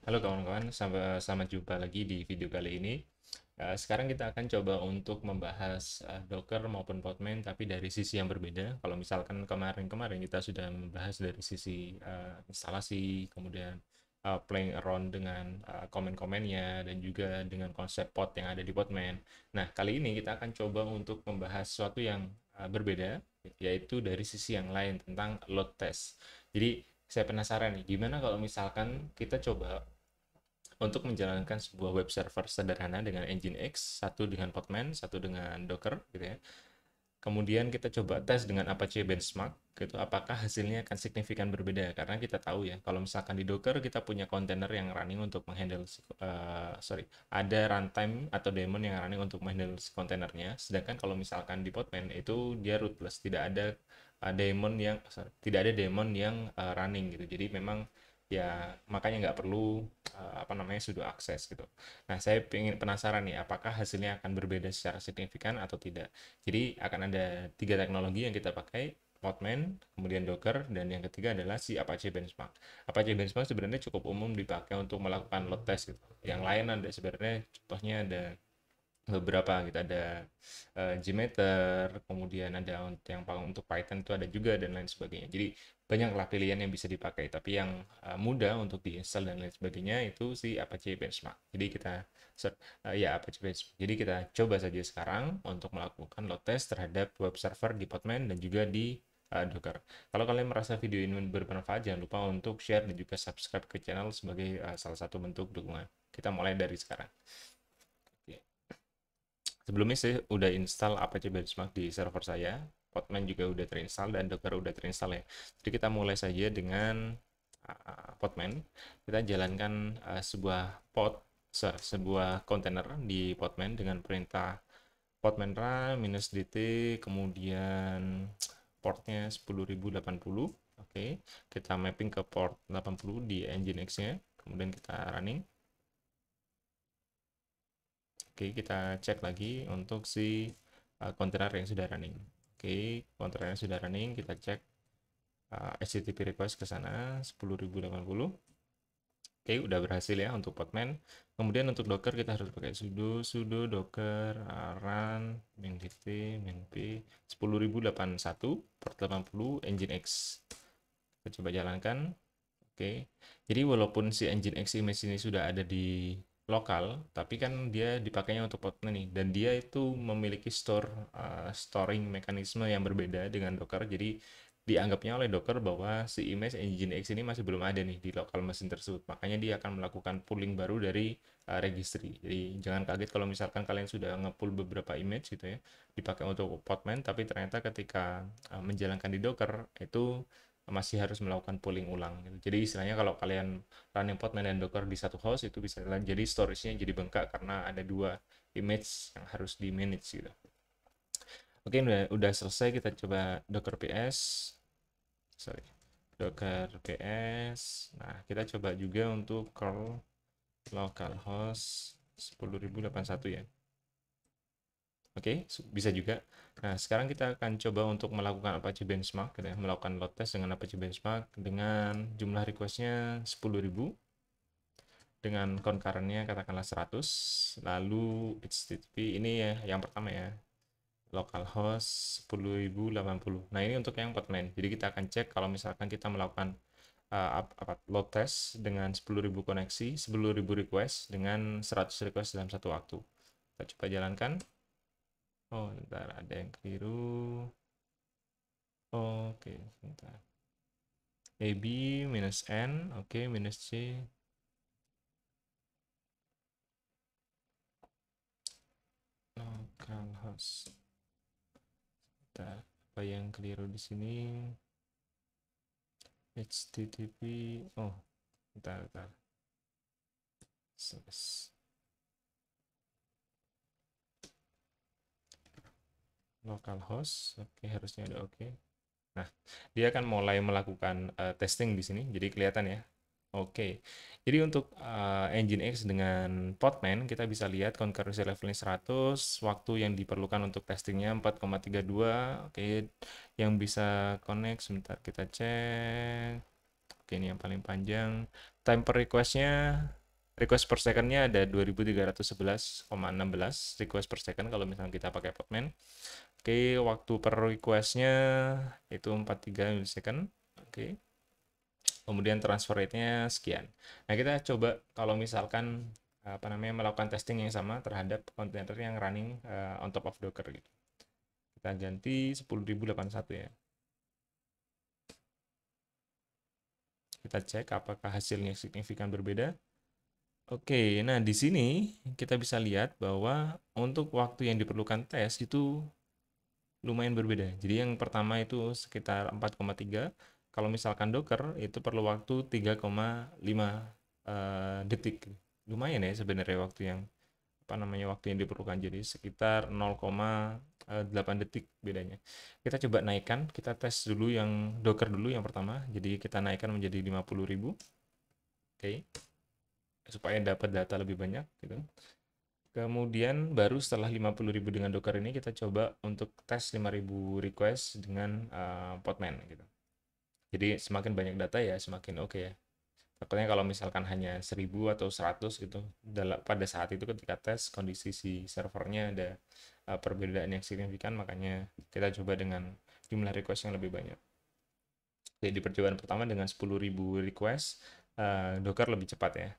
Halo kawan-kawan, selamat jumpa lagi di video kali ini. Ya, sekarang kita akan coba untuk membahas eh, Docker maupun Podman, tapi dari sisi yang berbeda. Kalau misalkan kemarin-kemarin kita sudah membahas dari sisi eh, instalasi, kemudian eh, playing around dengan uh, komen-komennya, dan juga dengan konsep pod yang ada di Podman. Nah, kali ini kita akan coba untuk membahas sesuatu yang berbeda, yaitu dari sisi yang lain tentang load test. Jadi, saya penasaran nih gimana kalau misalkan kita coba untuk menjalankan sebuah web server sederhana dengan Nginx, satu dengan Podman, satu dengan Docker gitu ya. Kemudian kita coba tes dengan Apache Benchmark gitu apakah hasilnya akan signifikan berbeda karena kita tahu ya kalau misalkan di Docker kita punya kontainer yang running untuk menghandle uh, sorry, ada runtime atau daemon yang running untuk menghandle kontainernya sedangkan kalau misalkan di Podman itu dia rootless, tidak ada uh, demon yang sorry, tidak ada demon yang uh, running gitu jadi memang ya makanya nggak perlu uh, apa namanya sudah akses gitu. Nah saya ingin penasaran nih apakah hasilnya akan berbeda secara signifikan atau tidak. Jadi akan ada tiga teknologi yang kita pakai Podman, kemudian Docker, dan yang ketiga adalah si Apache Benchmark. Apache Benchmark sebenarnya cukup umum dipakai untuk melakukan load test gitu. Yang lain ada sebenarnya contohnya ada beberapa gitu ada uh, Gmeter kemudian ada untuk yang paling untuk Python itu ada juga dan lain sebagainya jadi banyaklah pilihan yang bisa dipakai tapi yang uh, mudah untuk diinstal dan lain sebagainya itu si Apache Benchmark jadi kita uh, ya Apache Benchmark jadi kita coba saja sekarang untuk melakukan load test terhadap web server di Podman dan juga di uh, Docker. Kalau kalian merasa video ini bermanfaat, jangan lupa untuk share dan juga subscribe ke channel sebagai uh, salah satu bentuk dukungan. Kita mulai dari sekarang. Sebelumnya saya udah install Apache Benchmark di server saya, Podman juga udah terinstall dan Docker udah terinstall ya. Jadi kita mulai saja dengan uh, ah, ah, Podman. Kita jalankan uh, sebuah pod se sebuah kontainer di Podman dengan perintah Podman run minus dt kemudian portnya 10.080 oke kita mapping ke port 80 di nginx nya kemudian kita running Oke, kita cek lagi untuk si uh, kontainer yang sudah running. Oke, kontainer yang sudah running kita cek uh, eh, HTTP request ke sana 10.080. Oke, udah berhasil ya untuk Podman. Kemudian untuk Docker kita harus pakai sudo sudo docker min run min minp 10.081 port 80 engine X. Kita coba jalankan. Oke. Jadi walaupun si engine X image ini sudah ada di lokal tapi kan dia dipakainya untuk pot nih dan dia itu memiliki store uh, storing mekanisme yang berbeda dengan Docker jadi dianggapnya oleh Docker bahwa si image engine X ini masih belum ada nih di lokal mesin tersebut makanya dia akan melakukan pooling baru dari uh, registry jadi jangan kaget kalau misalkan kalian sudah ngepool beberapa image gitu ya dipakai untuk potman tapi ternyata ketika uh, menjalankan di Docker itu masih harus melakukan pooling ulang gitu. jadi istilahnya kalau kalian running pod dan docker di satu host itu bisa kalian jadi storage-nya jadi bengkak karena ada dua image yang harus di manage gitu oke udah, udah selesai kita coba docker ps sorry docker ps nah kita coba juga untuk curl localhost 10.081 ya Oke, okay, bisa juga. Nah, sekarang kita akan coba untuk melakukan Apache Benchmark, ya. melakukan load test dengan Apache Benchmark dengan jumlah requestnya 10.000, dengan concurrentnya katakanlah 100, lalu HTTP ini ya yang pertama ya, localhost 10.080. Nah, ini untuk yang hotline. Jadi kita akan cek kalau misalkan kita melakukan uh, load test dengan 10.000 koneksi, 10.000 request dengan 100 request dalam satu waktu. Kita coba jalankan oh ntar ada yang keliru oke okay, sebentar AB minus N oke okay, minus C local host sebentar apa yang keliru di sini HTTP oh ntar ntar Selesai. localhost oke okay, harusnya ada oke okay. nah dia akan mulai melakukan uh, testing di sini jadi kelihatan ya oke okay. jadi untuk uh, engine X dengan potman kita bisa lihat concurrency levelnya 100 waktu yang diperlukan untuk testingnya 4,32 oke okay. yang bisa connect sebentar kita cek oke ini yang paling panjang time per requestnya request per secondnya ada 2311,16 request per second kalau misalnya kita pakai Podman Oke, waktu per requestnya itu 43 millisecond. Oke. Kemudian transfer rate-nya sekian. Nah, kita coba kalau misalkan apa namanya melakukan testing yang sama terhadap kontainer yang running uh, on top of Docker gitu. Kita ganti 10.081 ya. Kita cek apakah hasilnya signifikan berbeda. Oke, nah di sini kita bisa lihat bahwa untuk waktu yang diperlukan tes itu lumayan berbeda. Jadi yang pertama itu sekitar 4,3. Kalau misalkan Docker itu perlu waktu 3,5 uh, eh, detik. Lumayan ya sebenarnya waktu yang apa namanya waktu yang diperlukan. Jadi sekitar 0,8 detik bedanya. Kita coba naikkan, kita tes dulu yang Docker dulu yang pertama. Jadi kita naikkan menjadi 50.000. Oke. Okay. Supaya dapat data lebih banyak gitu Kemudian baru setelah 50.000 dengan Docker ini kita coba untuk tes 5.000 request dengan uh, Podman gitu. Jadi semakin banyak data ya semakin oke okay ya. Takutnya kalau misalkan hanya 1000 atau 100 gitu dalam pada saat itu ketika tes kondisi si servernya ada uh, perbedaan yang signifikan makanya kita coba dengan jumlah request yang lebih banyak. Jadi di percobaan pertama dengan 10.000 request uh, Docker lebih cepat ya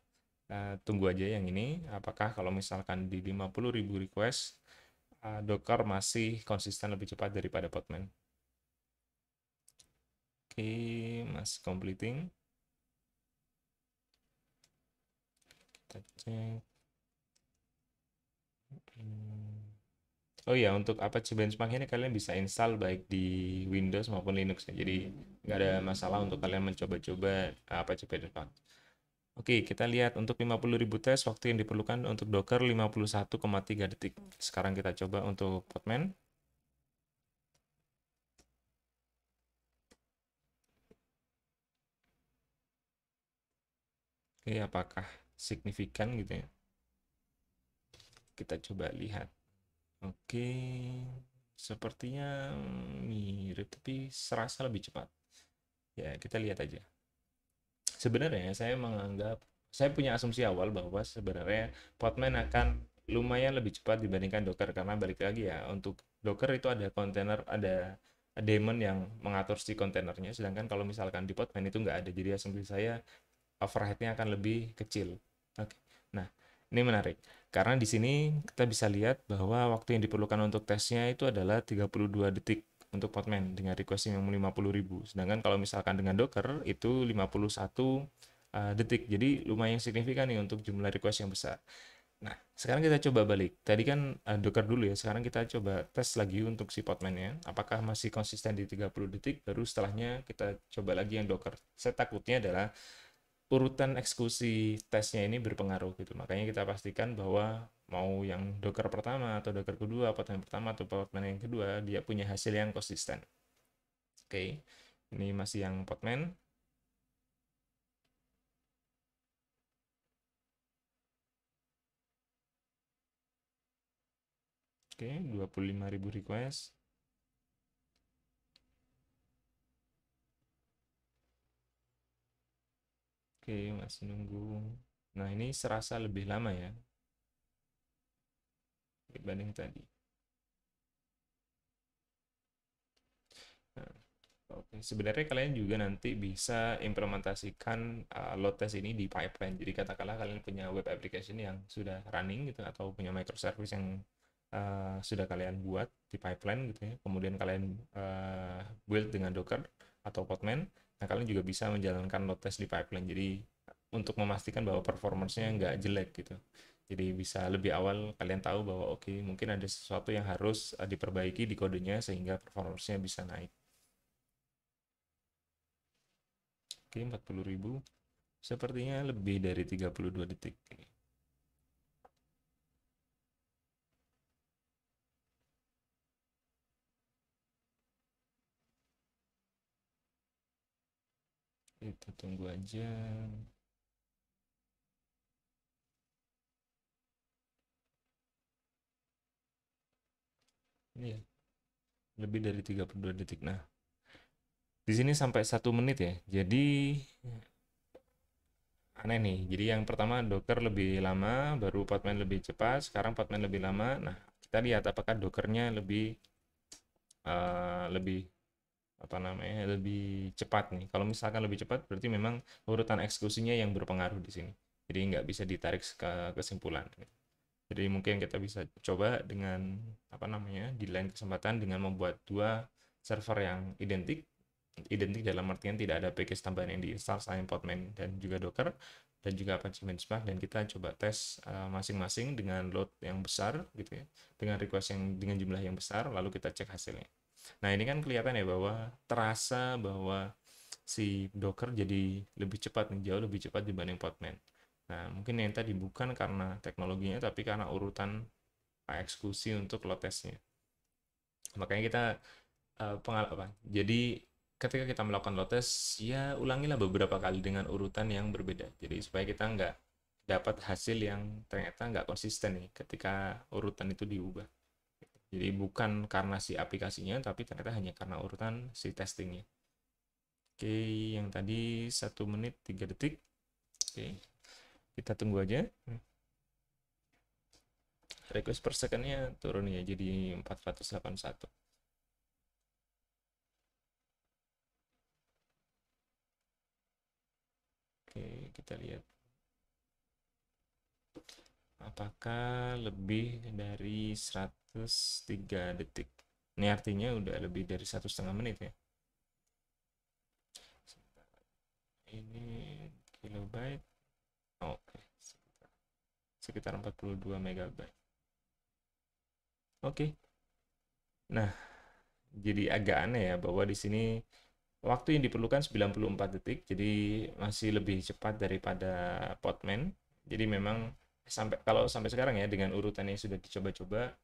Eh, tunggu aja yang ini apakah kalau misalkan di 50.000 request uh, Docker masih konsisten lebih cepat daripada Podman oke okay, masih completing kita cek hmm. Oh iya, untuk Apache Benchmark ini kalian bisa install baik di Windows maupun Linux ya. Jadi nggak ada masalah untuk kalian mencoba-coba eh, Apache Benchmark. Oke, kita lihat untuk 50.000 tes waktu yang diperlukan untuk Docker 51,3 detik. Sekarang kita coba untuk Podman. Oke, apakah signifikan gitu ya? Kita coba lihat. Oke, sepertinya mirip tapi serasa lebih cepat. Ya, kita lihat aja sebenarnya ya, saya menganggap saya punya asumsi awal bahwa sebenarnya potman akan lumayan lebih cepat dibandingkan Docker karena balik lagi ya untuk Docker itu ada kontainer ada daemon yang mengatur si kontainernya sedangkan kalau misalkan di potman itu nggak ada jadi asumsi saya overheadnya akan lebih kecil. Oke. Nah ini menarik karena di sini kita bisa lihat bahwa waktu yang diperlukan untuk tesnya itu adalah 32 detik untuk podman dengan request yang 50 ribu. Sedangkan kalau misalkan dengan Docker itu 51 uh, eh, detik. Jadi lumayan signifikan nih untuk jumlah request yang besar. Nah, sekarang kita coba balik. Tadi kan uh, Docker dulu ya, sekarang kita coba tes lagi untuk si Portman ya. Apakah masih konsisten di 30 detik, baru setelahnya kita coba lagi yang Docker. Saya takutnya adalah urutan eksekusi tesnya ini berpengaruh gitu. Makanya kita pastikan bahwa mau yang docker pertama atau docker kedua, apartemen pertama atau apartemen yang kedua, dia punya hasil yang konsisten. Oke, okay. ini masih yang potman. Oke, okay, 25.000 request. Oke, masih nunggu. Nah, ini serasa lebih lama ya dibanding tadi. Nah, Oke, sebenarnya kalian juga nanti bisa implementasikan uh, load test ini di pipeline. Jadi katakanlah kalian punya web application yang sudah running gitu atau punya microservice yang uh, sudah kalian buat di pipeline gitu ya. Kemudian kalian uh, build dengan Docker atau Podman Nah, kalian juga bisa menjalankan load test di pipeline. Jadi, untuk memastikan bahwa performancenya nggak jelek gitu. Jadi bisa lebih awal kalian tahu bahwa oke okay, mungkin ada sesuatu yang harus eh, diperbaiki di kodenya sehingga performancenya bisa naik. Oke, okay, 40.000. Sepertinya lebih dari 32 detik. kita tunggu aja ini ya lebih dari 32 detik nah di sini sampai satu menit ya jadi aneh nih jadi yang pertama dokter lebih lama baru potman lebih cepat sekarang potman lebih lama nah kita lihat apakah dokternya lebih uh, lebih apa namanya lebih cepat nih. Kalau misalkan lebih cepat berarti memang urutan eksekusinya yang berpengaruh di sini. Jadi nggak bisa ditarik ke kesimpulan. Jadi mungkin kita bisa coba dengan apa namanya di lain kesempatan dengan membuat dua server yang identik identik dalam artian tidak ada package tambahan yang diinstal selain Podman dan juga Docker dan juga Apache Benchmark dan kita coba tes eh, masing-masing uh, dengan load yang besar gitu ya dengan request yang dengan jumlah yang besar lalu kita cek hasilnya Nah, ini kan kelihatan ya bahwa terasa bahwa si Docker jadi lebih cepat nih, jauh lebih cepat dibanding Podman. Nah, mungkin yang tadi bukan karena teknologinya, tapi karena urutan ah, eksklusi untuk load testnya. Makanya kita uh, eh, pengalaman. Jadi ketika kita melakukan load test, ya ulangilah beberapa kali dengan urutan yang berbeda. Jadi supaya kita nggak dapat hasil yang ternyata nggak konsisten nih ketika urutan itu diubah. Jadi bukan karena si aplikasinya, tapi ternyata hanya karena urutan si testingnya. Oke, yang tadi satu menit 3 detik. Oke, kita tunggu aja. Hmm. Request per secondnya turun ya, jadi 481. Oke, kita lihat apakah lebih dari 100 terus 3 detik ini artinya udah lebih dari satu setengah menit ya ini kilobyte oke okay. sekitar 42 megabyte oke nah jadi agak aneh ya bahwa di sini waktu yang diperlukan 94 detik jadi masih lebih cepat daripada Potman jadi memang sampai kalau sampai sekarang ya dengan urutan yang sudah dicoba-coba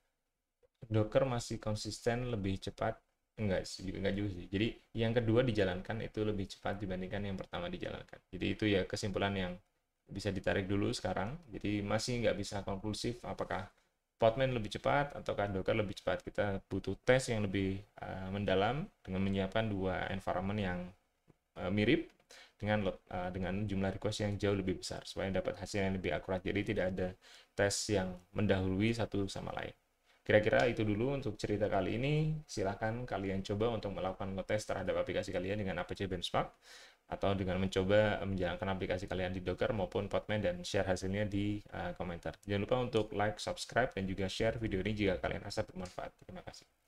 Docker masih konsisten lebih cepat enggak sih enggak juga sih jadi yang kedua dijalankan itu lebih cepat dibandingkan yang pertama dijalankan jadi itu ya kesimpulan yang bisa ditarik dulu sekarang jadi masih nggak bisa konklusif apakah Podman lebih cepat ataukah Docker lebih cepat kita butuh tes yang lebih uh, mendalam dengan menyiapkan dua environment yang uh, mirip dengan uh, dengan jumlah request yang jauh lebih besar supaya dapat hasil yang lebih akurat jadi tidak ada tes yang mendahului satu sama lain Kira-kira itu dulu untuk cerita kali ini. Silahkan kalian coba untuk melakukan ngetes terhadap aplikasi kalian dengan APC Benchmark atau dengan mencoba menjalankan aplikasi kalian di Docker maupun Podman dan share hasilnya di uh, komentar. Jangan lupa untuk like, subscribe, dan juga share video ini jika kalian rasa bermanfaat. Terima kasih.